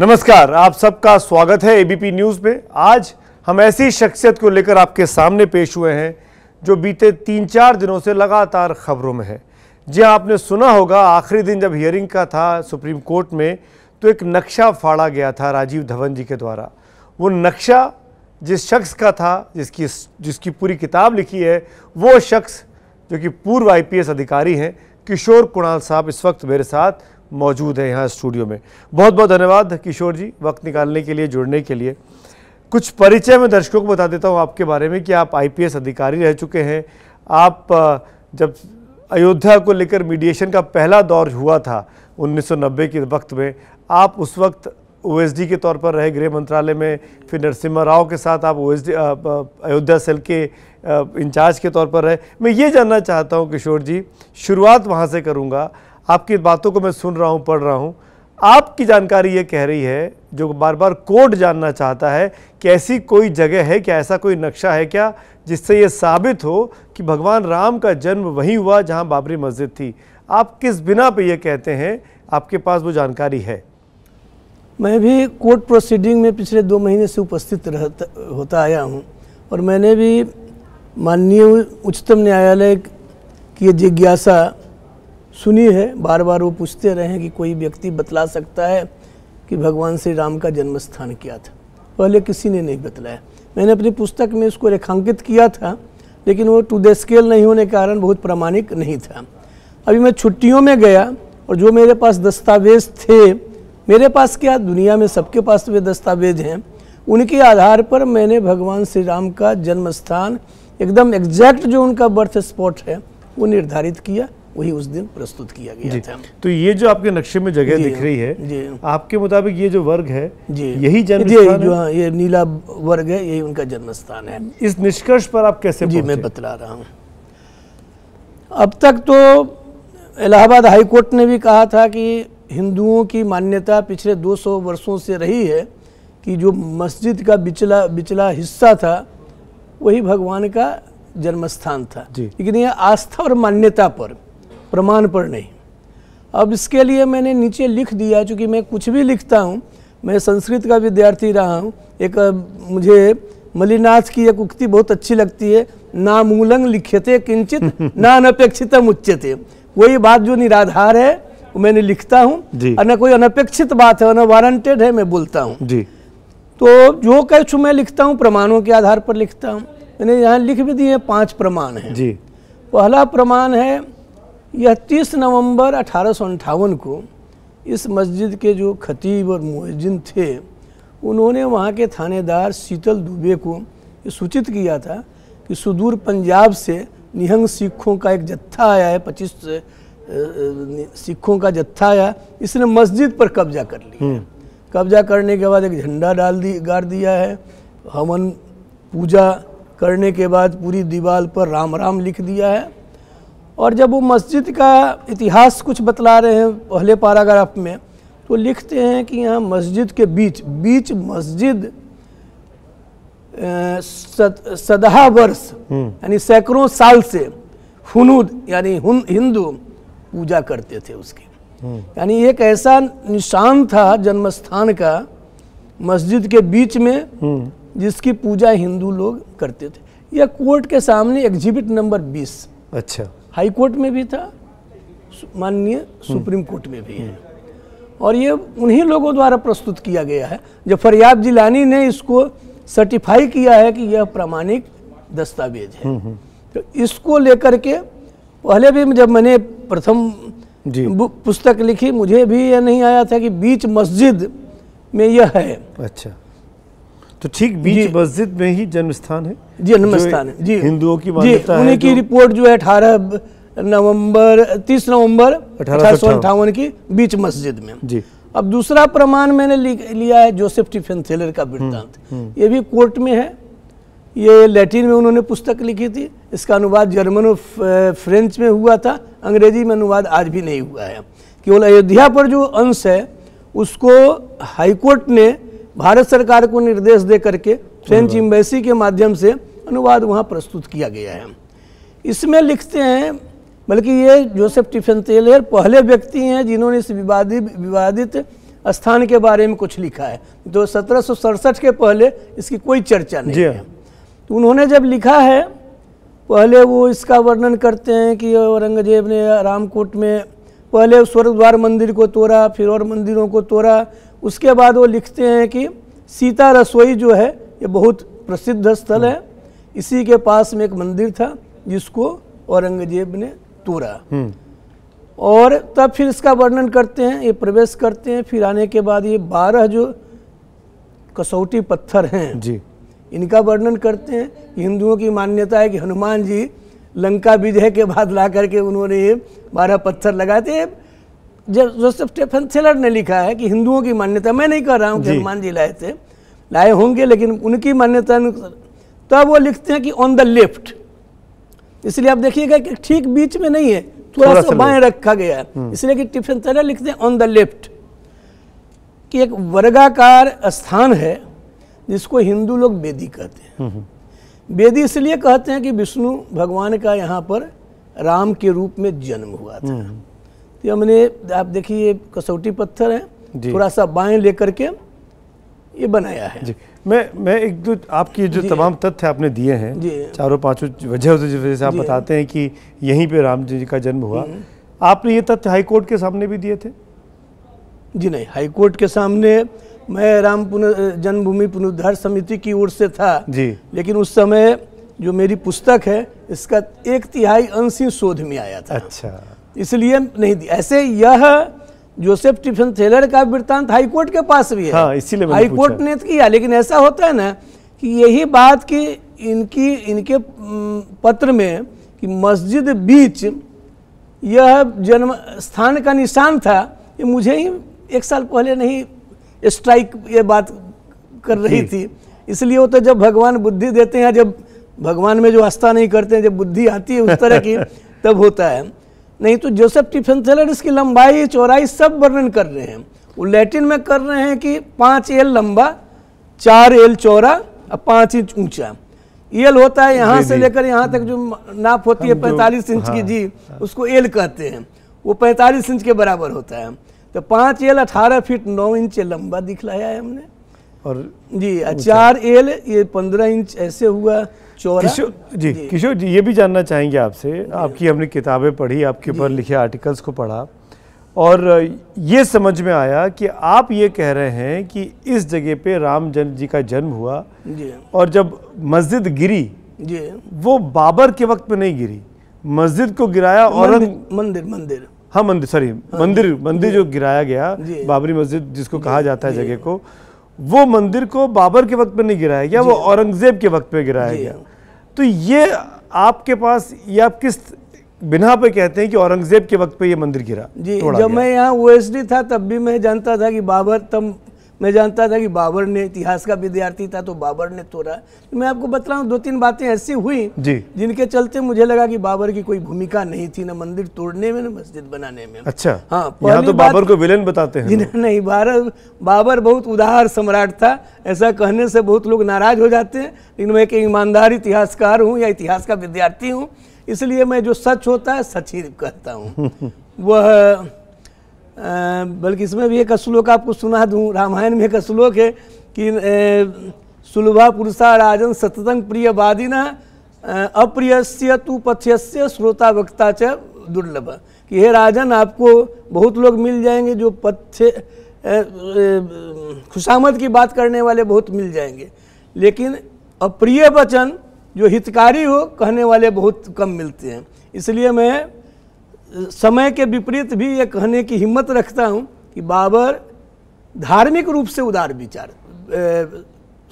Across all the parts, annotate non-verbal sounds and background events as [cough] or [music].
नमस्कार आप सबका स्वागत है एबीपी न्यूज में आज हम ऐसी शख्सियत को लेकर आपके सामने पेश हुए हैं जो बीते तीन चार दिनों से लगातार खबरों में है जी हाँ, आपने सुना होगा आखिरी दिन जब हियरिंग का था सुप्रीम कोर्ट में तो एक नक्शा फाड़ा गया था राजीव धवन जी के द्वारा वो नक्शा जिस शख्स का था जिसकी जिसकी पूरी किताब लिखी है वो शख्स जो कि पूर्व आईपीएस अधिकारी हैं किशोर कुणाल साहब इस वक्त मेरे साथ मौजूद हैं यहाँ स्टूडियो में बहुत बहुत धन्यवाद किशोर जी वक्त निकालने के लिए जुड़ने के लिए कुछ परिचय मैं दर्शकों को बता देता हूँ आपके बारे में कि आप आईपीएस अधिकारी रह चुके हैं आप जब अयोध्या को लेकर मीडिएशन का पहला दौर हुआ था 1990 के वक्त में आप उस वक्त ओएसडी के तौर पर रहे गृह मंत्रालय में फिर नरसिम्हा राव के साथ आप ओएसडी अयोध्या सेल के इंचार्ज के तौर पर रहे मैं ये जानना चाहता हूँ किशोर जी शुरुआत वहाँ से करूँगा आपकी बातों को मैं सुन रहा हूँ पढ़ रहा हूँ आपकी जानकारी ये कह रही है जो बार बार कोर्ट जानना चाहता है कि ऐसी कोई जगह है क्या ऐसा कोई नक्शा है क्या जिससे ये साबित हो कि भगवान राम का जन्म वहीं हुआ जहां बाबरी मस्जिद थी आप किस बिना पे ये कहते हैं आपके पास वो जानकारी है मैं भी कोर्ट प्रोसीडिंग में पिछले दो महीने से उपस्थित रहता होता आया हूँ और मैंने भी माननीय उच्चतम न्यायालय की जिज्ञासा सुनी है बार बार वो पूछते रहे हैं कि कोई व्यक्ति बतला सकता है कि भगवान श्री राम का जन्म स्थान क्या था पहले किसी ने नहीं बतलाया मैंने अपनी पुस्तक में उसको रेखांकित किया था लेकिन वो टू द स्केल नहीं होने के कारण बहुत प्रामाणिक नहीं था अभी मैं छुट्टियों में गया और जो मेरे पास दस्तावेज थे मेरे पास क्या दुनिया में सबके पास वे दस्तावेज हैं उनके आधार पर मैंने भगवान श्री राम का जन्म स्थान एकदम एग्जैक्ट जो उनका बर्थ स्पॉट है वो निर्धारित किया वही उस दिन प्रस्तुत किया गया था तो ये जो आपके नक्शे में जगह दिख रही है आपके मुताबिक ये जो वर्ग है यही जन्म जो हाँ ये नीला वर्ग है यही उनका जन्म स्थान है इस निष्कर्ष पर आप कैसे जी मैं बतला रहा हूँ अब तक तो इलाहाबाद हाई कोर्ट ने भी कहा था कि हिंदुओं की मान्यता पिछले 200 वर्षों से रही है कि जो मस्जिद का बिचला बिचला हिस्सा था वही भगवान का जन्मस्थान था लेकिन यह आस्था और मान्यता पर प्रमाण पर नहीं अब इसके लिए मैंने नीचे लिख दिया चूँकि मैं कुछ भी लिखता हूँ मैं संस्कृत का विद्यार्थी रहा हूँ एक मुझे मलिनाथ की एक उक्ति बहुत अच्छी लगती है ना मूलंग लिखते किंचित [laughs] ना अनपेक्षित उच्चते कोई बात जो निराधार है वो मैंने लिखता हूँ और न कोई अनपेक्षित बात है न वारंटेड है मैं बोलता हूँ तो जो कुछ मैं लिखता हूँ प्रमाणों के आधार पर लिखता हूँ मैंने यहाँ लिख भी दिए पांच प्रमाण है जी पहला प्रमाण है यह 30 नवंबर अठारह को इस मस्जिद के जो खतीब और मुजिन थे उन्होंने वहाँ के थानेदार शीतल दुबे को सूचित किया था कि सुदूर पंजाब से निहंग सिखों का एक जत्था आया है पच्चीस सिखों का जत्था आया इसने मस्जिद पर कब्जा कर लिया हम्म। कब्जा करने के बाद एक झंडा डाल दी गाड़ दिया है हवन पूजा करने के बाद पूरी दीवार पर राम राम लिख दिया है और जब वो मस्जिद का इतिहास कुछ बतला रहे हैं पहले पैराग्राफ में तो लिखते हैं कि यहाँ मस्जिद के बीच बीच मस्जिद सदहा वर्ष हम्म। यानी सैकड़ों साल से हनूद यानी हिंदू पूजा करते थे उसकी हम्म। यानी एक ऐसा निशान था जन्मस्थान का मस्जिद के बीच में हम्म। जिसकी पूजा हिंदू लोग करते थे यह कोर्ट के सामने एग्जिबिट नंबर 20 अच्छा हाई कोर्ट में भी था माननीय सुप्रीम हम्म। कोर्ट में भी है हम्म। और ये उन्हीं लोगों द्वारा प्रस्तुत किया गया है जब फरियाब जिलानी ने इसको सर्टिफाई किया है कि यह प्रामाणिक दस्तावेज है हम्म, तो इसको लेकर के पहले भी जब मैंने प्रथम पुस्तक लिखी मुझे भी यह नहीं आया था कि बीच मस्जिद में यह है अच्छा तो ठीक बीच मस्जिद में ही जन्म स्थान है जी जन्म स्थान है जी हिंदुओं की मान्यता उन्हीं की रिपोर्ट जो है अठारह नवंबर तीस नवंबर अठारह सौ अंठावन की बीच मस्जिद में जी अब दूसरा प्रमाण मैंने लिया है जोसेफ टिफिन थेलर का वृत्तांत हम्म, हम्म। ये भी कोर्ट में है ये लैटिन में उन्होंने पुस्तक लिखी थी इसका अनुवाद जर्मन और फ्रेंच में हुआ था अंग्रेजी में अनुवाद आज भी नहीं हुआ है केवल अयोध्या पर जो अंश है उसको हाईकोर्ट ने भारत सरकार को निर्देश दे करके फ्रेंच हाँ। एम्बेसी के माध्यम से अनुवाद वहाँ प्रस्तुत किया गया है इसमें लिखते हैं बल्कि ये जोसेफ टिफिन तेलर पहले व्यक्ति हैं जिन्होंने इस विवादित विवादित स्थान के बारे में कुछ लिखा है तो सत्रह के पहले इसकी कोई चर्चा नहीं है हाँ। तो उन्होंने जब लिखा है पहले वो इसका वर्णन करते हैं कि औरंगजेब ने रामकोट में पहले द्वार मंदिर को तोड़ा फिर और मंदिरों को तोड़ा उसके बाद वो लिखते हैं कि सीता रसोई जो है ये बहुत प्रसिद्ध स्थल है इसी के पास में एक मंदिर था जिसको औरंगजेब ने तोड़ा हम्म। और तब फिर इसका वर्णन करते हैं ये प्रवेश करते हैं फिर आने के बाद ये बारह जो कसौटी पत्थर हैं जी इनका वर्णन करते हैं हिंदुओं की मान्यता है कि हनुमान जी लंका विजय के बाद ला करके उन्होंने ये बारह पत्थर लगाते हैं जोसेफ स्टेफन सेलर ने लिखा है कि हिंदुओं की मान्यता मैं नहीं कह रहा हूँ कि हनुमान जी लाए थे लाए होंगे लेकिन उनकी मान्यता तब तो वो लिखते हैं कि ऑन द लेफ्ट इसलिए आप देखिएगा कि ठीक बीच में नहीं है थोड़ा सा बाएं रखा गया है हम्म। इसलिए कि टिफिन तरह लिखते हैं ऑन द लेफ्ट कि एक वर्गाकार स्थान है जिसको हिंदू लोग बेदी कहते हैं बेदी हम्म, हम्म। इसलिए कहते हैं कि विष्णु भगवान का यहाँ पर राम के रूप में जन्म हुआ था तो हमने आप देखिए कसौटी पत्थर है थोड़ा सा बाएं लेकर के ये बनाया है जी मैं मैं एक दो आपकी जो तमाम तथ्य आपने दिए हैं चारों पांचों वजह वजह से आप बताते हैं कि यहीं पे राम जी का जन्म हुआ हम्म। आपने ये तथ्य हाईकोर्ट के सामने भी दिए थे जी नहीं हाईकोर्ट के सामने मैं राम पुनः जन्मभूमि पुनरुद्धार समिति की ओर से था जी लेकिन उस समय जो मेरी पुस्तक है इसका एक तिहाई अंश ही शोध में आया था अच्छा इसलिए नहीं दी ऐसे यह जोसेफ टिफिन थेलर का वृत्तांत हाईकोर्ट के पास भी है हाँ, इसीलिए हाईकोर्ट ने तो किया लेकिन ऐसा होता है ना कि यही बात कि इनकी इनके पत्र में कि मस्जिद बीच यह जन्म स्थान का निशान था ये मुझे ही एक साल पहले नहीं स्ट्राइक ये बात कर रही थी इसलिए वो तो जब भगवान बुद्धि देते हैं जब भगवान में जो आस्था नहीं करते हैं जब बुद्धि आती है उस तरह की [laughs] तब होता है नहीं तो जोसेफ टिफिन सेलर इसकी लंबाई चौराई सब वर्णन कर रहे हैं वो लैटिन में कर रहे हैं कि पाँच एल लंबा चार एल चौरा और पाँच इंच ऊंचा एल होता है यहाँ से लेकर यहाँ तक जो नाप होती है पैंतालीस इंच हाँ, की जी उसको एल कहते हैं वो पैंतालीस इंच के बराबर होता है तो पाँच एल अठारह फीट नौ इंच लंबा दिखलाया है हमने और जी चार एल ये पंद्रह इंच ऐसे हुआ किशोर जी, जी किशोर जी ये भी जानना चाहेंगे आपसे आपकी हमने किताबें पढ़ी आपके ऊपर लिखे आर्टिकल्स को पढ़ा और ये समझ में आया कि आप ये कह रहे हैं कि इस जगह पे राम जन्म जी का जन्म हुआ और जब मस्जिद गिरी वो बाबर के वक्त में नहीं गिरी मस्जिद को गिराया और मंदिर मंदिर हाँ मंदिर सॉरी हाँ, मंदिर मंदिर जो गिराया गया बाबरी मस्जिद जिसको कहा जाता है जगह को वो मंदिर को बाबर के वक्त पे नहीं गिराया गया वो औरंगजेब के वक्त पे गिराया गया तो ये आपके पास ये आप किस बिना पे कहते हैं कि औरंगजेब के वक्त पे ये मंदिर गिरा जी जब मैं यहाँ ओएसडी था तब भी मैं जानता था कि बाबर तब मैं जानता था कि बाबर ने इतिहास का विद्यार्थी था तो बाबर ने तोड़ा तो मैं आपको बता रहा हूँ दो तीन बातें ऐसी हुई जी जिनके चलते मुझे लगा कि बाबर की कोई भूमिका नहीं थी ना मंदिर तोड़ने में ना मस्जिद बनाने में अच्छा हाँ तो पहली तो बाबर को विलेन बताते हैं नहीं बाबर बाबर बहुत उदार सम्राट था ऐसा कहने से बहुत लोग नाराज हो जाते हैं लेकिन मैं एक ईमानदार इतिहासकार हूँ या इतिहास का विद्यार्थी हूँ इसलिए मैं जो सच होता है सच ही कहता हूँ [laughs] वह बल्कि इसमें भी एक श्लोक आपको सुना दूँ रामायण में एक श्लोक है कि सुलभा पुरुषा राजन सततंग प्रिय वादी न अप्रियस्य तु पथ्यस्य श्रोता वक्ता च दुर्लभ कि हे राजन आपको बहुत लोग मिल जाएंगे जो पथ्य खुशामद की बात करने वाले बहुत मिल जाएंगे लेकिन अप्रिय वचन जो हितकारी हो कहने वाले बहुत कम मिलते हैं इसलिए मैं समय के विपरीत भी ये कहने की हिम्मत रखता हूँ कि बाबर धार्मिक रूप से उदार विचार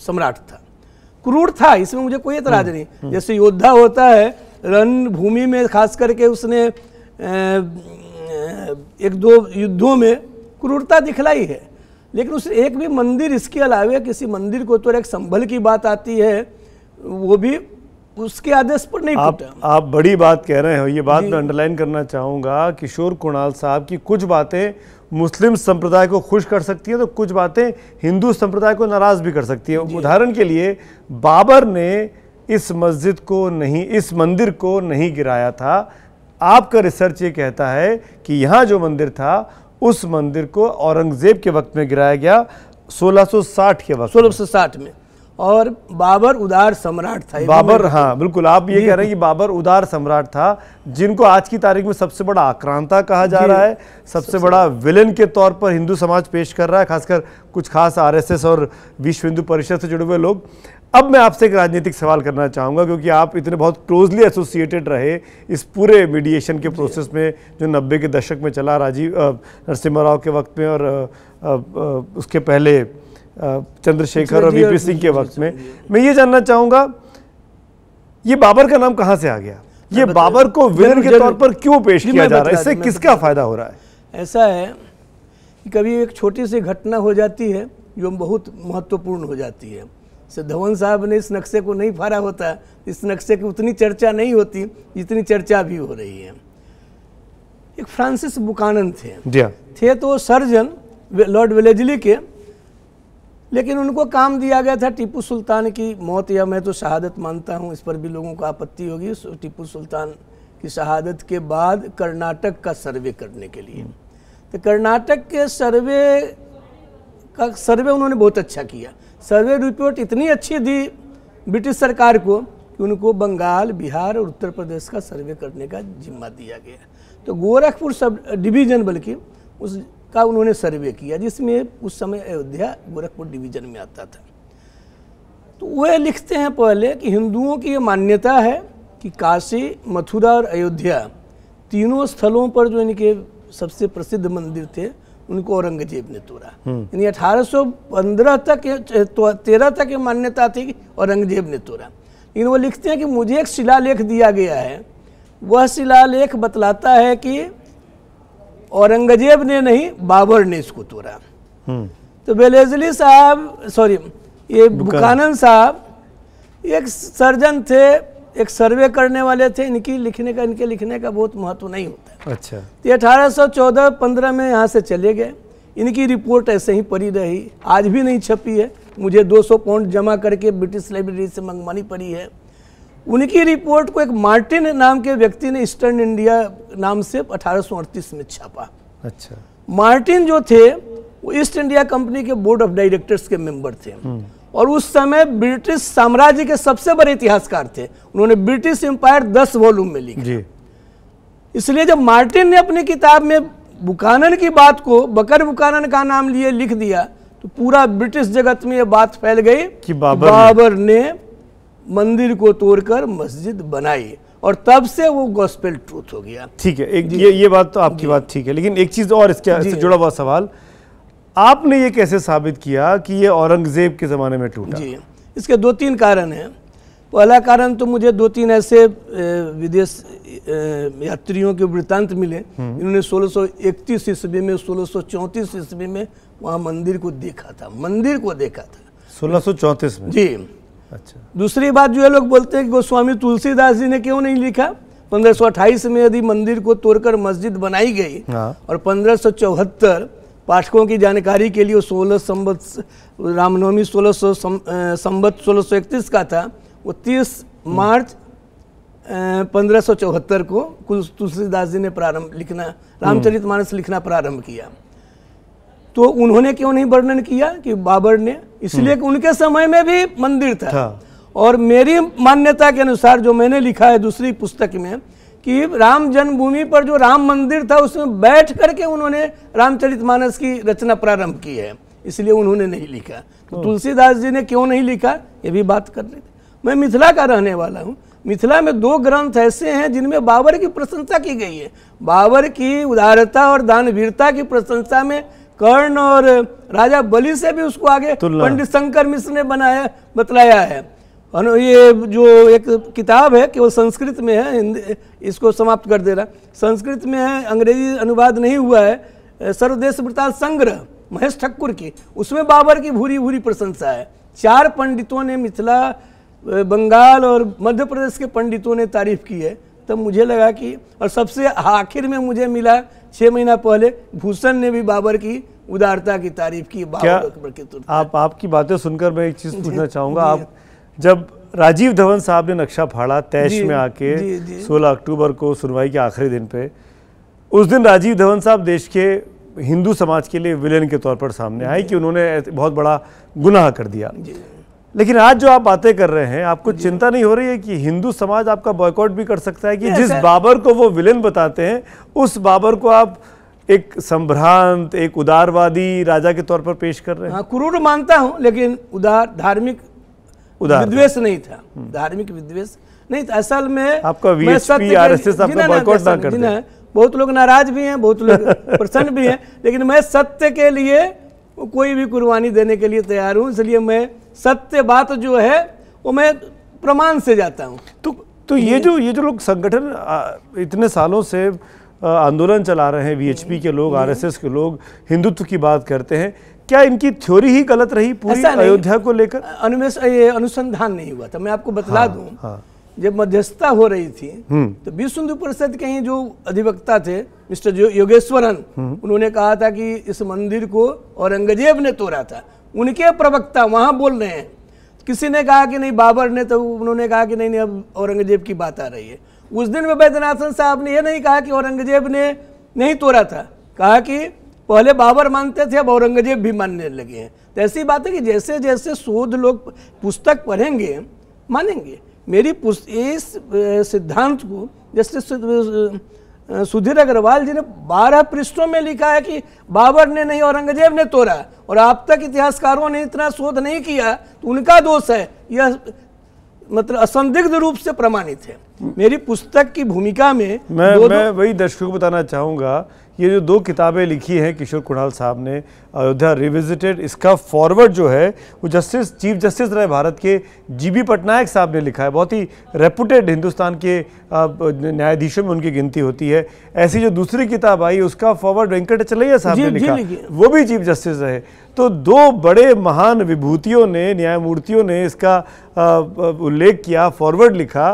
सम्राट था क्रूर था इसमें मुझे कोई एतराज हम्म, नहीं हम्म। जैसे योद्धा होता है रणभूमि में खास करके उसने एक दो युद्धों में क्रूरता दिखलाई है लेकिन उस एक भी मंदिर इसके अलावा किसी मंदिर को तो एक संभल की बात आती है वो भी उसके आदेश पर नहीं आप आप बड़ी बात कह रहे हो ये बात मैं अंडरलाइन करना चाहूँगा किशोर कुणाल साहब की कुछ बातें मुस्लिम संप्रदाय को खुश कर सकती है तो कुछ बातें हिंदू संप्रदाय को नाराज भी कर सकती है उदाहरण के लिए बाबर ने इस मस्जिद को नहीं इस मंदिर को नहीं गिराया था आपका रिसर्च ये कहता है कि यहाँ जो मंदिर था उस मंदिर को औरंगज़ेब के वक्त में गिराया गया 1660 के वक्त 1660 में और बाबर उदार सम्राट था बाबर हाँ बिल्कुल आप ये कह रहे हैं कि बाबर उदार सम्राट था जिनको आज की तारीख में सबसे बड़ा आक्रांता कहा जा रहा है सबसे, सबसे बड़ा विलन के तौर पर हिंदू समाज पेश कर रहा है खासकर कुछ खास आरएसएस और विश्व हिंदू परिषद से जुड़े हुए लोग अब मैं आपसे एक राजनीतिक सवाल करना चाहूँगा क्योंकि आप इतने बहुत क्लोजली एसोसिएटेड रहे इस पूरे मीडिएशन के प्रोसेस में जो नब्बे के दशक में चला राजीव नरसिम्हा राव के वक्त में और उसके पहले चंद्रशेखर और वीपी सिंह के वक्त में मैं ये जानना चाहूंगा ये बाबर का नाम कहां से आ गया ये बाबर को विलन के तौर पर क्यों पेश किया जा रहा है इससे किसका फ़ायदा हो रहा है ऐसा है कि कभी एक छोटी सी घटना हो जाती है जो बहुत महत्वपूर्ण हो जाती है धवन साहब ने इस नक्शे को नहीं फाड़ा होता इस नक्शे की उतनी चर्चा नहीं होती जितनी चर्चा भी हो रही है एक फ्रांसिस बुकानन थे हाँ। थे तो सर्जन लॉर्ड वेलेजली के लेकिन उनको काम दिया गया था टीपू सुल्तान की मौत या मैं तो शहादत मानता हूँ इस पर भी लोगों को आपत्ति होगी टीपू सुल्तान की शहादत के बाद कर्नाटक का सर्वे करने के लिए तो कर्नाटक के सर्वे का सर्वे उन्होंने बहुत अच्छा किया सर्वे रिपोर्ट इतनी अच्छी दी ब्रिटिश सरकार को कि उनको बंगाल बिहार और उत्तर प्रदेश का सर्वे करने का जिम्मा दिया गया तो गोरखपुर सब डिवीज़न बल्कि उस का उन्होंने सर्वे किया जिसमें उस समय अयोध्या गोरखपुर डिवीजन में आता था तो वह लिखते हैं पहले कि हिंदुओं की ये मान्यता है कि काशी मथुरा और अयोध्या तीनों स्थलों पर जो इनके सबसे प्रसिद्ध मंदिर थे उनको औरंगजेब ने तोड़ा हम्म। यानी 1815 तक तो, तेरह तक ये मान्यता थी कि औरंगजेब ने तोड़ा लेकिन वो लिखते हैं कि मुझे एक शिलालेख दिया गया है वह शिलालेख बतलाता है कि औरंगजेब ने नहीं बाबर ने इसको तोड़ा हम्म। तो बेलेजली साहब सॉरी ये बुकानंद साहब एक सर्जन थे एक सर्वे करने वाले थे इनकी लिखने का इनके लिखने का बहुत महत्व नहीं होता अच्छा तो ये अठारह सौ चौदह पंद्रह में यहाँ से चले गए इनकी रिपोर्ट ऐसे ही पड़ी रही आज भी नहीं छपी है मुझे 200 पाउंड जमा करके ब्रिटिश लाइब्रेरी से मंगवानी पड़ी है उनकी रिपोर्ट को एक मार्टिन नाम के व्यक्ति ने ईस्टर्न इंडिया नाम से अठारह में छापा अच्छा मार्टिन जो थे वो ईस्ट इंडिया कंपनी के बोर्ड ऑफ डायरेक्टर्स के मेंबर थे हम्म। और उस समय ब्रिटिश साम्राज्य के सबसे बड़े इतिहासकार थे उन्होंने ब्रिटिश एम्पायर दस वॉल्यूम में लिखा इसलिए जब मार्टिन ने अपनी किताब में बुकानन की बात को बकर बुकानन का नाम लिए लिख दिया तो पूरा ब्रिटिश जगत में यह बात फैल गई कि बाबर, बाबर ने, ने मंदिर को तोड़कर मस्जिद बनाई और तब से वो गॉस्पेल ट्रूथ हो गया ठीक है एक ये ये बात तो आपकी बात ठीक है लेकिन एक चीज़ और इसके इससे जुड़ा हुआ सवाल आपने ये कैसे साबित किया कि ये औरंगज़ेब के ज़माने में टूटा जी इसके दो तीन कारण हैं पहला कारण तो मुझे दो तीन ऐसे विदेश यात्रियों के वृत्तांत मिले हम्म। इन्होंने 1631 ईस्वी में 1634 ईस्वी में वहाँ मंदिर को देखा था मंदिर को देखा था 1634 में जी अच्छा दूसरी बात जो है लोग बोलते हैं कि गोस्वामी तुलसीदास जी ने क्यों नहीं लिखा पंद्रह में यदि मंदिर को तोड़कर मस्जिद बनाई गई हाँ। और पंद्रह पाठकों की जानकारी के लिए सोलह संबत रामनवमी सोलह सौ संबत सोलह सौ इकतीस का था वो तीस मार्च पंद्रह को कुल तुलसीदास जी ने प्रारंभ लिखना रामचरित मानस लिखना प्रारंभ किया तो उन्होंने क्यों नहीं वर्णन किया कि बाबर ने इसलिए उनके समय में भी मंदिर था, था। और मेरी मान्यता के अनुसार जो मैंने लिखा है दूसरी पुस्तक में कि राम जन्मभूमि पर जो राम मंदिर था उसमें बैठ करके उन्होंने रामचरितमानस की रचना प्रारंभ की है इसलिए उन्होंने नहीं लिखा तो हाँ। तुलसीदास जी ने क्यों नहीं लिखा ये भी बात कर रहे थे मैं मिथिला का रहने वाला हूँ मिथिला में दो ग्रंथ ऐसे हैं जिनमें बाबर की प्रशंसा की गई है बाबर की उदारता और दानवीरता की प्रशंसा में कर्ण और राजा बलि से भी उसको आगे पंडित शंकर मिश्र ने बनाया बतलाया है ये जो एक किताब है कि वो संस्कृत में है इसको समाप्त कर दे रहा संस्कृत में है अंग्रेजी अनुवाद नहीं हुआ है सर्वदेश प्रताप संग्रह महेश ठक्कुर की उसमें बाबर की भूरी भूरी प्रशंसा है चार पंडितों ने मिथिला बंगाल और मध्य प्रदेश के पंडितों ने तारीफ की है तब तो मुझे लगा कि और सबसे आखिर में मुझे मिला छह महीना पहले भूषण ने भी बाबर की उदारता की तारीफ की क्या आप आपकी बातें सुनकर मैं एक चीज़ पूछना चाहूंगा आप जब राजीव धवन साहब ने नक्शा फाड़ा तैश में आके 16 अक्टूबर को सुनवाई के आखिरी दिन पे उस दिन राजीव धवन साहब देश के हिंदू समाज के लिए विलेन के तौर पर सामने आए कि उन्होंने बहुत बड़ा गुनाह कर दिया लेकिन आज जो आप बातें कर रहे हैं आपको चिंता नहीं हो रही है कि हिंदू समाज आपका बॉयकॉट भी कर सकता है कि जिस बाबर को वो विलेन बताते हैं उस बाबर को आप एक संभ्रांत एक उदारवादी राजा के तौर पर पेश कर रहे हैं हाँ, क्रूर मानता हूं लेकिन उदार धार्मिक उदार विद्वेष नहीं था हम्म। धार्मिक विद्वेष नहीं था असल में आपका आरएसएस बॉयकॉट ना कर बहुत लोग नाराज भी हैं बहुत लोग [laughs] प्रसन्न भी हैं लेकिन मैं सत्य के लिए कोई भी कुर्बानी देने के लिए तैयार हूँ इसलिए मैं सत्य बात जो है वो मैं प्रमाण से जाता हूँ तो तो ये जो ये जो लोग संगठन इतने सालों से आंदोलन चला रहे हैं वीएचपी के लोग आरएसएस हम्म। के लोग हिंदुत्व की बात करते हैं क्या इनकी थ्योरी ही गलत रही पूरी अयोध्या को लेकर अनुमेश ये अनुसंधान नहीं हुआ था मैं आपको बतला हाँ, दूं हाँ। जब मध्यस्थता हो रही थी हम्म। तो विश्व हिंदू परिषद के ही जो अधिवक्ता थे मिस्टर योगेश्वरन हम्म। उन्होंने कहा था कि इस मंदिर को औरंगजेब ने तोड़ा था उनके प्रवक्ता वहाँ बोल रहे हैं किसी ने कहा कि नहीं बाबर ने तो उन्होंने कहा कि नहीं नहीं अब औरंगजेब की बात आ रही है उस दिन वैद्यनाथन साहब ने यह नहीं कहा कि औरंगजेब ने नहीं तोड़ा था कहा कि पहले बाबर मानते थे अब औरंगजेब भी मानने लगे हैं तो ऐसी बात है कि जैसे जैसे शोध लोग पुस्तक पढ़ेंगे मानेंगे मेरी इस सिद्धांत को जैसे सुधीर अग्रवाल जी ने बारह पृष्ठों में लिखा है कि बाबर ने नहीं औरंगजेब ने तोड़ा और आप तक इतिहासकारों ने इतना शोध नहीं किया तो उनका दोष है यह मतलब असंदिग्ध रूप से प्रमाणित है मेरी पुस्तक की भूमिका में मैं, दो मैं दो... वही दर्शकों को बताना चाहूंगा ये जो दो किताबें लिखी हैं किशोर कुणाल साहब ने अयोध्या रिविजिटेड इसका फॉरवर्ड जो है वो जस्टिस चीफ जस्टिस रहे भारत के जीबी पटनायक साहब ने लिखा है बहुत ही रेपुटेड हिंदुस्तान के न्यायाधीशों में उनकी गिनती होती है ऐसी जो दूसरी किताब आई उसका फॉरवर्ड चलैया साहब ने लिखा वो भी चीफ जस्टिस रहे तो दो बड़े महान विभूतियों ने न्यायमूर्तियों ने इसका उल्लेख किया फॉरवर्ड लिखा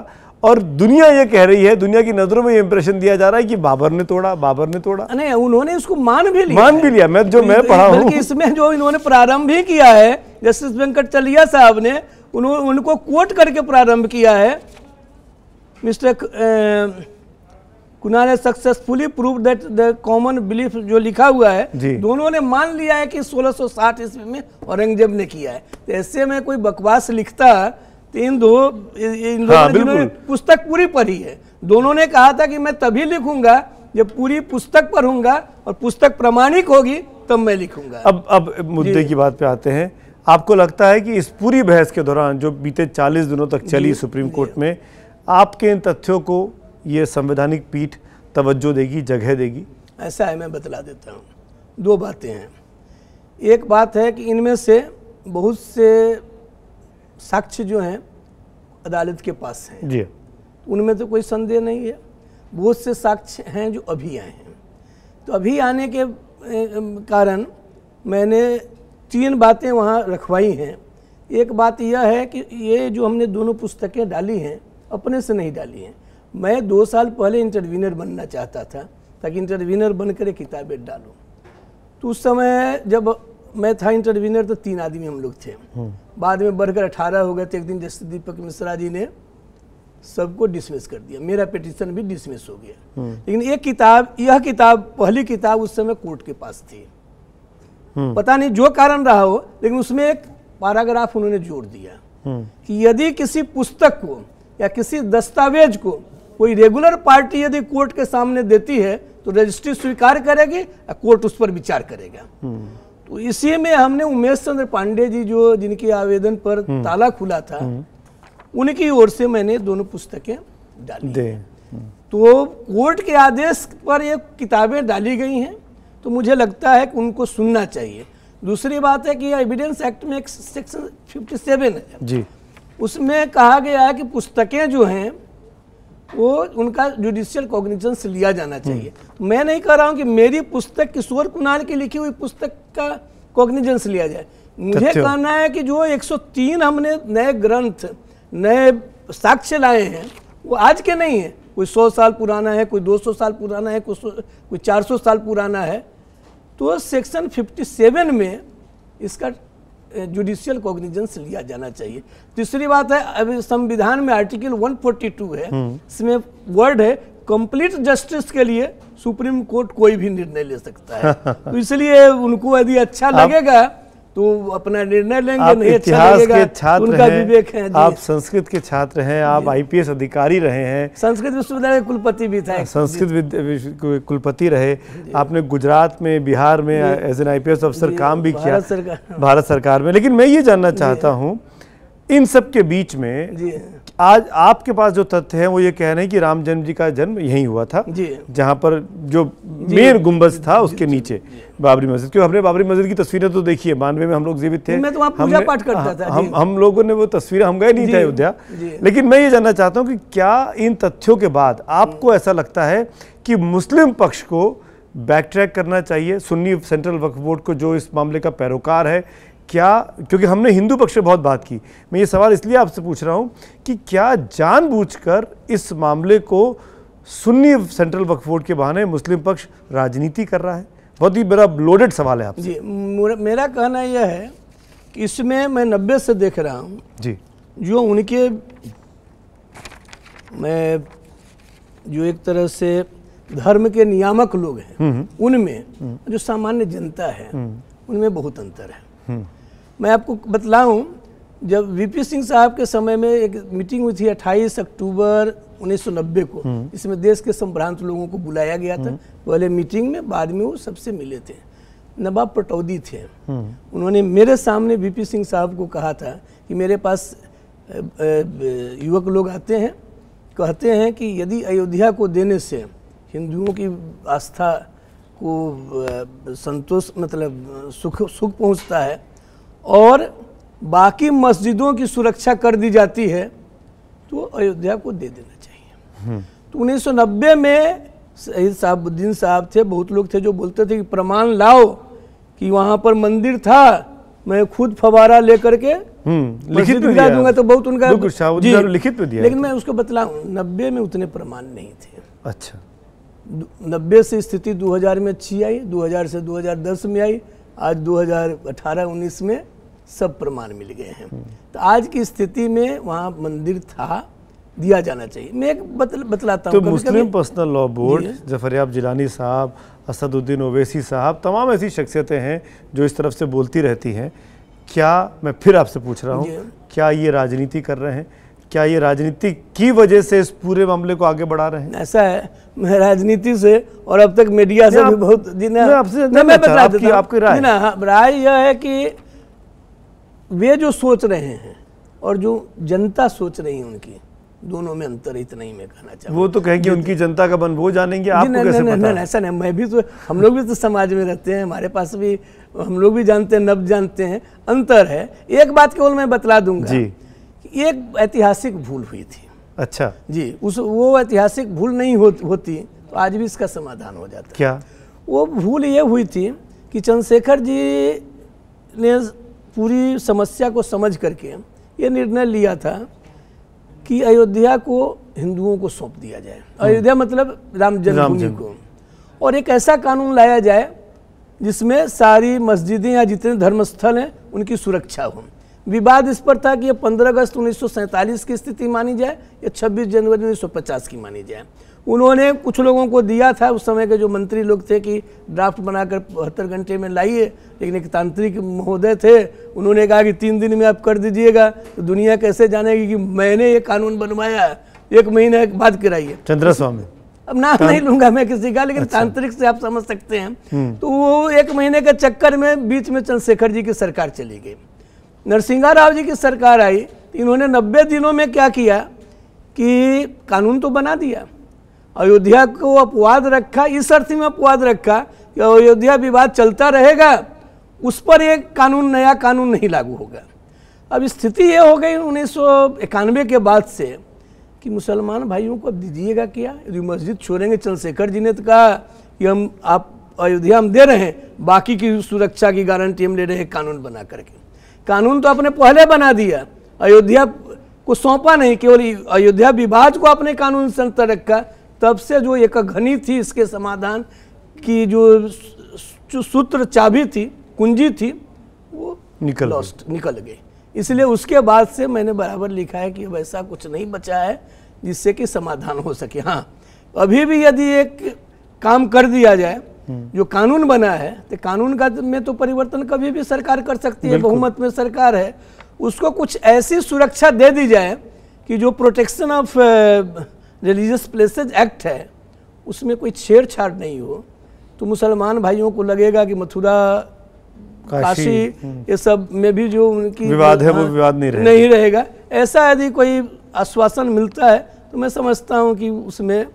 और दुनिया ये कह रही है दुनिया की नज़रों में ये इंप्रेशन दिया जा रहा है कि बाबर ने तोड़ा बाबर ने तोड़ा नहीं उन्होंने इसको मान भी लिया मान भी लिया मैं जो मैं पढ़ा हूँ इसमें जो इन्होंने प्रारंभ भी किया है जस्टिस वेंकट चलिया साहब ने उन्होंने उनको कोट करके प्रारंभ किया है mister Kunal successfully prove that the common belief जो लिखा हुआ है दोनों ने मान लिया है कि 1660 ईस्वी में औरंगजेब ने किया है तो ऐसे में कोई बकवास लिखता है तो इन दो इन दोनों हाँ, पुस्तक पूरी पढ़ी है दोनों ने कहा था कि मैं तभी लिखूंगा जब पूरी पुस्तक पढ़ूंगा और पुस्तक प्रमाणिक होगी तब मैं लिखूंगा अब अब मुद्दे की बात पे आते हैं आपको लगता है कि इस पूरी बहस के दौरान जो बीते 40 दिनों तक चली सुप्रीम कोर्ट में आपके इन तथ्यों को ये संवैधानिक पीठ तवज्जो देगी जगह देगी ऐसा है मैं बतला देता हूँ दो बातें हैं एक बात है कि इनमें से बहुत से साक्ष्य जो हैं अदालत के पास हैं जी उनमें तो कोई संदेह नहीं है बहुत से साक्ष्य हैं जो अभी आए हैं तो अभी आने के कारण मैंने तीन बातें वहाँ रखवाई हैं एक बात यह है कि ये जो हमने दोनों पुस्तकें डाली हैं अपने से नहीं डाली हैं मैं दो साल पहले इंटरवीनर बनना चाहता था ताकि इंटरवीनर बनकर किताबें डालूँ तो उस समय जब मैं था इंटरवीनर तो तीन आदमी हम लोग थे हम्म। बाद में बढ़कर अठारह हो गए थे तो एक दिन जैसे दीपक मिश्रा जी ने सबको डिसमिस कर दिया मेरा पिटिशन भी डिसमिस हो गया हम्म। लेकिन एक किताब यह किताब पहली किताब उस समय कोर्ट के पास थी हम्म। पता नहीं जो कारण रहा हो लेकिन उसमें एक पैराग्राफ उन्होंने जोड़ दिया कि यदि किसी पुस्तक को या किसी दस्तावेज को कोई रेगुलर पार्टी यदि कोर्ट के सामने देती है तो रजिस्ट्री स्वीकार करेगी और कोर्ट उस पर विचार करेगा तो इसी में हमने उमेश चंद्र पांडे जी जो जिनके आवेदन पर हम्म। ताला खुला था हम्म। उनकी ओर से मैंने दोनों पुस्तकें डाली दे हम्म। तो कोर्ट के आदेश पर ये किताबें डाली गई हैं तो मुझे लगता है कि उनको सुनना चाहिए दूसरी बात है कि एविडेंस एक्ट में एक सेक्शन 57 है जी उसमें कहा गया है कि पुस्तकें जो हैं वो उनका जुडिशियल कॉग्निजेंस लिया जाना चाहिए मैं नहीं कह रहा हूँ कि मेरी पुस्तक किशोर कुणाल की लिखी हुई पुस्तक का कॉग्निजेंस लिया जाए मुझे कहना है कि जो 103 हमने नए ग्रंथ नए साक्ष्य लाए हैं वो आज के नहीं है कोई 100 साल पुराना है कोई 200 साल पुराना है कोई कोई 400 साल पुराना है तो सेक्शन 57 में इसका जुडिशियल कॉग्निजेंस लिया जाना चाहिए तीसरी बात है अभी संविधान में आर्टिकल 142 है हम्म। इसमें वर्ड है कंप्लीट जस्टिस के लिए सुप्रीम कोर्ट कोई भी निर्णय ले सकता है [laughs] तो इसलिए उनको यदि अच्छा लगेगा तो अपना निर्णय लेंगे आप नहीं अच्छा के छात्र उनका विवेक है आप संस्कृत के छात्र हैं आप आईपीएस अधिकारी रहे हैं संस्कृत विश्वविद्यालय कुलपति भी था हाँ, संस्कृत कुलपति रहे आपने गुजरात में बिहार में एज एन आईपीएस अफसर काम भी किया भारत सरकार में लेकिन मैं ये जानना चाहता हूँ इन सब के बीच में आज आपके पास जो तथ्य है वो ये कह रहे हैं कि राम जन्म जी का जन्म यहीं हुआ था जहाँ पर जो मेन गुम्बज था उसके नीचे बाबरी मस्जिद क्यों हमने बाबरी मस्जिद की तस्वीरें तो देखी है बानवे में हम लोग जीवित थे मैं तो पूजा पाठ करता हाँ, था हम हम लोगों ने वो तस्वीरें हम गए नहीं थे अयोध्या लेकिन मैं ये जानना चाहता हूँ कि क्या इन तथ्यों के बाद आपको हम्म। ऐसा लगता है कि मुस्लिम पक्ष को बैक ट्रैक करना चाहिए सुन्नी सेंट्रल वक्फ बोर्ड को जो इस मामले का पैरोकार है क्या क्योंकि हमने हिंदू पक्ष में बहुत बात की मैं ये सवाल इसलिए आपसे पूछ रहा हूँ कि क्या जानबूझकर इस मामले को सुन्नी सेंट्रल वक्फ बोर्ड के बहाने मुस्लिम पक्ष राजनीति कर रहा है बहुत ही मेरा लोडेड सवाल है आप जी मेरा कहना यह है कि इसमें मैं नब्बे से देख रहा हूँ जी जो उनके मैं जो एक तरह से धर्म के नियामक लोग हैं हम्म। उनमें हम्म। जो सामान्य जनता है हम्म। उनमें बहुत अंतर है मैं आपको बतलाऊं जब वीपी सिंह साहब के समय में एक मीटिंग हुई थी 28 अक्टूबर 1990 को हम्म। इसमें देश के संभ्रांत लोगों को बुलाया गया था हम्म। पहले मीटिंग में बाद में वो सबसे मिले थे नवाब पटौदी थे हम्म। उन्होंने मेरे सामने वीपी सिंह साहब को कहा था कि मेरे पास युवक लोग आते हैं कहते हैं कि यदि अयोध्या को देने से हिंदुओं की आस्था को संतोष मतलब सुख सुख पहुंचता है और बाकी मस्जिदों की सुरक्षा कर दी जाती है तो अयोध्या को दे देना चाहिए हम्म। तो 1990 में शहीद साहबुद्दीन साहब थे बहुत लोग थे जो बोलते थे कि प्रमाण लाओ कि वहां पर मंदिर था मैं खुद फवारा लेकर के हम्म, लिखित दिया दूंगा तो बहुत उनका जी लिखित में दिया लेकिन मैं उसको बतलाऊ नब्बे में उतने प्रमाण नहीं थे अच्छा नब्बे से स्थिति 2000 में अच्छी आई 2000 से 2010 में आई आज 2018-19 में सब प्रमाण मिल गए हैं तो आज की स्थिति में वहाँ मंदिर था दिया जाना चाहिए मैं एक बतल, बतलाता हूँ तो Muslim personal law board Zafaryab Jilani साहब असदुद्दीन ओवैसी साहब तमाम ऐसी शख्सियतें हैं जो इस तरफ से बोलती रहती हैं क्या मैं फिर आपसे पूछ रहा हूँ क्या ये राजनीति कर रहे हैं क्या ये राजनीति की वजह से इस पूरे मामले को आगे बढ़ा रहे हैं ऐसा है मैं राजनीति से और अब तक मीडिया से भी बहुत जी ना आपसे मैं अच्छा, बता आपकी राय ना हाँ, राय यह है कि वे जो सोच रहे हैं और जो जनता सोच रही है उनकी दोनों में अंतर इतना ही मैं कहना चाहूँ वो तो कहेंगे उनकी जनता का मन वो जानेंगे आपको नहीं, कैसे नहीं, पता नहीं, ऐसा नहीं मैं भी तो हम लोग भी तो समाज में रहते हैं हमारे पास भी हम लोग भी जानते हैं नब जानते हैं अंतर है एक बात केवल मैं बतला दूंगा जी एक ऐतिहासिक भूल हुई थी अच्छा जी उस वो ऐतिहासिक भूल नहीं हो, होती तो आज भी इसका समाधान हो जाता क्या वो भूल ये हुई थी कि चंद्रशेखर जी ने पूरी समस्या को समझ करके ये निर्णय लिया था कि अयोध्या को हिंदुओं को सौंप दिया जाए हम्म। अयोध्या मतलब राम जन्मभूमि को और एक ऐसा कानून लाया जाए जिसमें सारी मस्जिदें या जितने धर्मस्थल हैं उनकी सुरक्षा हो विवाद इस पर था कि यह पंद्रह अगस्त उन्नीस की स्थिति मानी जाए या छब्बीस जनवरी 1950 की मानी जाए उन्होंने कुछ लोगों को दिया था उस समय के जो मंत्री लोग थे कि ड्राफ्ट बनाकर बहत्तर घंटे में लाइए लेकिन एक तांत्रिक महोदय थे उन्होंने कहा कि तीन दिन में आप कर दीजिएगा तो दुनिया कैसे जानेगी कि मैंने ये कानून बनवाया एक महीने के बाद कराइए चंद्र स्वामी अब नाम नहीं लूंगा मैं किसी का लेकिन अच्छा। तांत्रिक से आप समझ सकते हैं हम्म। तो वो एक महीने के चक्कर में बीच में चंद्रशेखर जी की सरकार चली गई नरसिंहा राव जी की सरकार आई तो इन्होंने नब्बे दिनों में क्या किया कि कानून तो बना दिया अयोध्या को अपवाद रखा इस अर्थ में अपवाद रखा कि अयोध्या विवाद चलता रहेगा उस पर एक कानून नया कानून नहीं लागू होगा अब स्थिति ये हो गई उन्नीस के बाद से कि मुसलमान भाइयों को अब दीजिएगा क्या यदि मस्जिद छोड़ेंगे चंद्रशेखर जी ने तो कहा कि हम आप अयोध्या हम दे रहे हैं बाकी की सुरक्षा की गारंटी हम ले रहे हैं कानून बना करके कानून तो आपने पहले बना दिया अयोध्या को सौंपा नहीं केवल अयोध्या विवाद को आपने कानून संतर रखा तब से जो एक घनी थी इसके समाधान की जो सूत्र चाबी थी कुंजी थी वो निकल लॉस्ट निकल गई इसलिए उसके बाद से मैंने बराबर लिखा है कि वैसा कुछ नहीं बचा है जिससे कि समाधान हो सके हाँ अभी भी यदि एक काम कर दिया जाए हम्म। जो कानून बना है तो कानून का में तो परिवर्तन कभी भी सरकार कर सकती है बहुमत में सरकार है उसको कुछ ऐसी सुरक्षा दे दी जाए कि जो protection of religious places act है उसमें कोई छेड़छाड़ नहीं हो तो मुसलमान भाइयों को लगेगा कि मथुरा काशी हम्म। ये सब में भी जो उनकी विवाद है वो हाँ, विवाद नहीं रहेगा नहीं रहेगा ऐसा यदि कोई आश्वासन मिलता है तो मैं समझता हूँ कि उसमें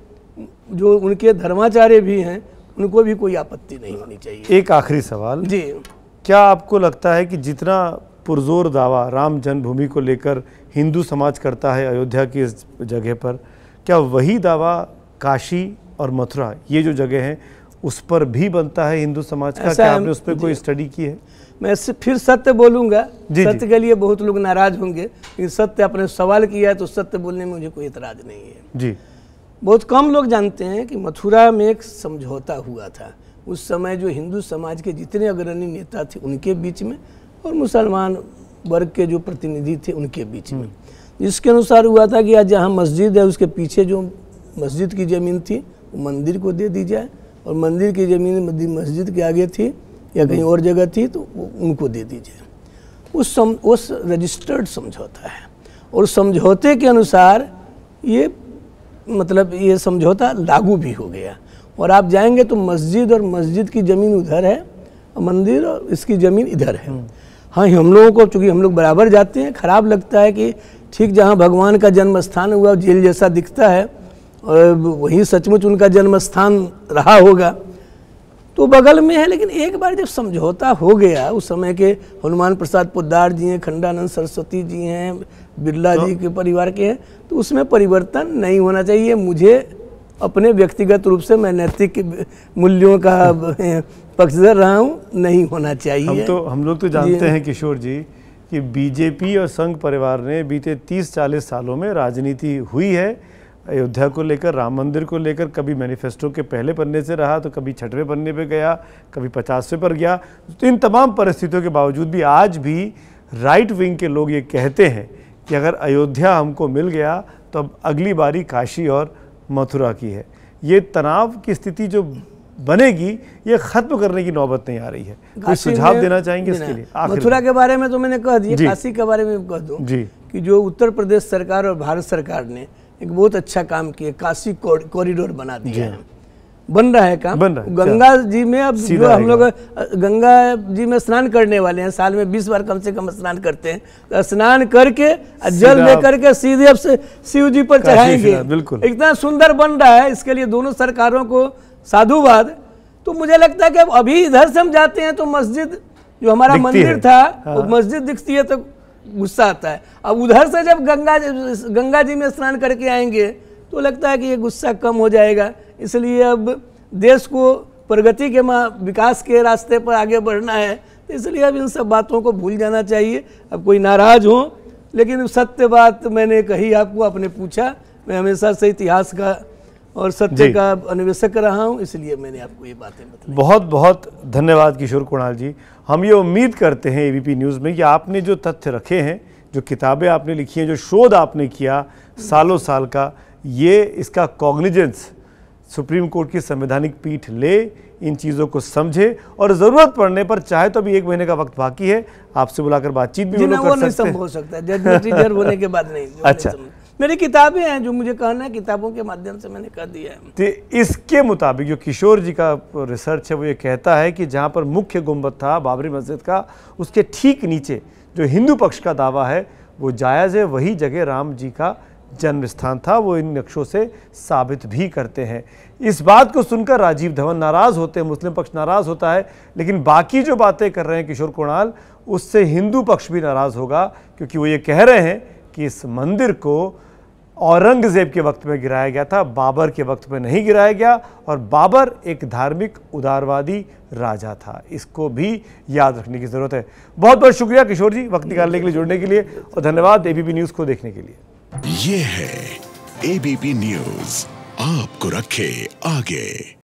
जो उनके धर्माचार्य भी हैं उनको भी कोई आपत्ति नहीं होनी चाहिए एक आखिरी सवाल जी क्या आपको लगता है कि जितना पुरजोर दावा राम जन्मभूमि को लेकर हिंदू समाज करता है अयोध्या की इस जगह पर क्या वही दावा काशी और मथुरा ये जो जगह हैं उस पर भी बनता है हिंदू समाज का क्या आपने उस पर कोई स्टडी की है मैं फिर सत्य बोलूंगा जी सत्य जी। के लिए बहुत लोग नाराज होंगे लेकिन सत्य आपने सवाल किया है तो सत्य बोलने में मुझे कोई इतराज नहीं है जी बहुत कम लोग जानते हैं कि मथुरा में एक समझौता हुआ था उस समय जो हिंदू समाज के जितने अग्रणी नेता थे उनके बीच में और मुसलमान वर्ग के जो प्रतिनिधि थे उनके बीच में हम्म। इसके अनुसार हुआ था कि आज जहाँ मस्जिद है उसके पीछे जो मस्जिद की ज़मीन थी वो मंदिर को दे दी जाए और मंदिर की ज़मीन मस्जिद के आगे थी या कहीं और जगह थी तो वो उनको दे दी जाए उस सम उस रजिस्टर्ड समझौता है और समझौते के अनुसार ये मतलब ये समझौता लागू भी हो गया और आप जाएंगे तो मस्जिद और मस्जिद की ज़मीन उधर है और मंदिर और इसकी ज़मीन इधर है हम्म। हाँ हम लोगों को चूँकि हम लोग बराबर जाते हैं ख़राब लगता है कि ठीक जहाँ भगवान का जन्म स्थान हुआ जेल जैसा दिखता है और वहीं सचमुच उनका जन्म स्थान रहा होगा तो बगल में है लेकिन एक बार जब समझौता हो गया उस समय के हनुमान प्रसाद पोद्दार जी हैं खंडानंद सरस्वती जी हैं बिरला जी हाँ। के परिवार के हैं तो उसमें परिवर्तन नहीं होना चाहिए मुझे अपने व्यक्तिगत रूप से मैं नैतिक मूल्यों का हाँ। पक्षधर रहा हूँ नहीं होना चाहिए हम तो हम लोग तो जानते हैं किशोर जी कि बीजेपी और संघ परिवार ने बीते 30-40 सालों में राजनीति हुई है अयोध्या को लेकर राम मंदिर को लेकर कभी मैनिफेस्टो के पहले पन्ने से रहा तो कभी छठवें पन्ने पे गया कभी पचासवें पर गया तो इन तमाम परिस्थितियों के बावजूद भी आज भी राइट विंग के लोग ये कहते हैं कि अगर अयोध्या हमको मिल गया तो अब अगली बारी काशी और मथुरा की है ये तनाव की स्थिति जो बनेगी ये खत्म करने की नौबत नहीं आ रही है कोई सुझाव देना चाहेंगे इसके लिए मथुरा के बारे में तो मैंने कह दिया काशी के बारे में कह दो जी कि जो उत्तर प्रदेश सरकार और भारत सरकार ने एक बहुत अच्छा काम किया काशी कॉरिडोर बना दिया है बन रहा है काम बन रहा है। गंगा जी में अब जो हम लोग गंगा जी में स्नान करने वाले हैं साल में बीस बार कम से कम स्नान करते हैं तो स्नान करके जल लेकर के सीधे अब शिव जी पर चढ़ाएंगे बिल्कुल इतना सुंदर बन रहा है इसके लिए दोनों सरकारों को साधुवाद तो मुझे लगता है कि अभी इधर से हम जाते हैं तो मस्जिद जो हमारा मंदिर था हाँ। वो मस्जिद दिखती है तो गुस्सा आता है अब उधर से जब गंगा गंगा जी में स्नान करके आएंगे तो लगता है कि ये गुस्सा कम हो जाएगा इसलिए अब देश को प्रगति के माँ विकास के रास्ते पर आगे बढ़ना है तो इसलिए अब इन सब बातों को भूल जाना चाहिए अब कोई नाराज़ हो लेकिन सत्य बात मैंने कही आपको आपने पूछा मैं हमेशा से इतिहास का और सत्य का अन्वेषक रहा हूँ इसलिए मैंने आपको ये बातें बताई बहुत बहुत धन्यवाद किशोर कुणाल जी हम ये उम्मीद करते हैं एबीपी न्यूज़ में कि आपने जो तथ्य रखे हैं जो किताबें आपने लिखी हैं जो शोध आपने किया सालों साल का ये इसका कॉग्निजेंस सुप्रीम कोर्ट की संवैधानिक पीठ ले इन चीज़ों को समझे और ज़रूरत पड़ने पर चाहे तो अभी एक महीने का वक्त बाकी है आपसे बुलाकर बातचीत भी कर सकते हैं। सकता है होने के बाद नहीं अच्छा मेरी किताबें हैं जो मुझे कहना है किताबों के माध्यम से मैंने कह दिया है तो इसके मुताबिक जो किशोर जी का रिसर्च है वो ये कहता है कि जहाँ पर मुख्य गुम्बद था बाबरी मस्जिद का उसके ठीक नीचे जो हिंदू पक्ष का दावा है वो जायज़ है वही जगह राम जी का जन्म स्थान था वो इन नक्शों से साबित भी करते हैं इस बात को सुनकर राजीव धवन नाराज़ होते हैं मुस्लिम पक्ष नाराज़ होता है लेकिन बाकी जो बातें कर रहे हैं किशोर कुणाल उससे हिंदू पक्ष भी नाराज़ होगा क्योंकि वो ये कह रहे हैं कि इस मंदिर को औरंगज़ेब के वक्त में गिराया गया था बाबर के वक्त में नहीं गिराया गया और बाबर एक धार्मिक उदारवादी राजा था इसको भी याद रखने की ज़रूरत है बहुत बहुत शुक्रिया किशोर जी वक्त निकालने के लिए जुड़ने के लिए और धन्यवाद एबीपी न्यूज़ को देखने के लिए ये है एबीपी न्यूज़ आपको रखे आगे